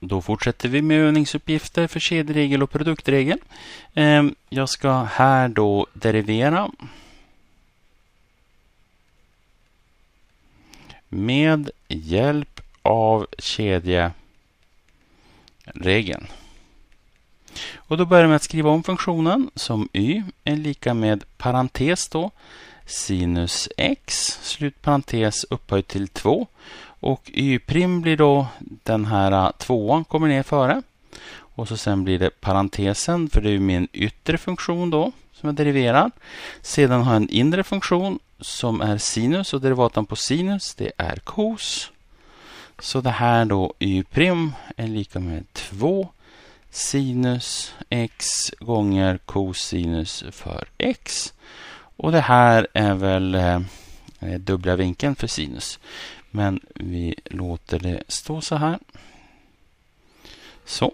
Då fortsätter vi med övningsuppgifter för Kedjeregel och produktregel. Ehm, jag ska här då derivera med hjälp av kedjeregeln. Och då börjar jag med att skriva om funktionen som y är lika med parentes då sinus x, slutparentes upphöjt till 2. Och y' blir då den här äh, tvåan kommer ner före. Och så sen blir det parentesen, för det är min yttre funktion då som är deriverad. Sedan har jag en inre funktion som är sinus och derivatan på sinus det är Cos. Så det här då y' är lika med 2 sinus x gånger Cosinus för x. Och det här är väl eh, eh, dubbla vinkeln för sinus. Men vi låter det stå så här. Så.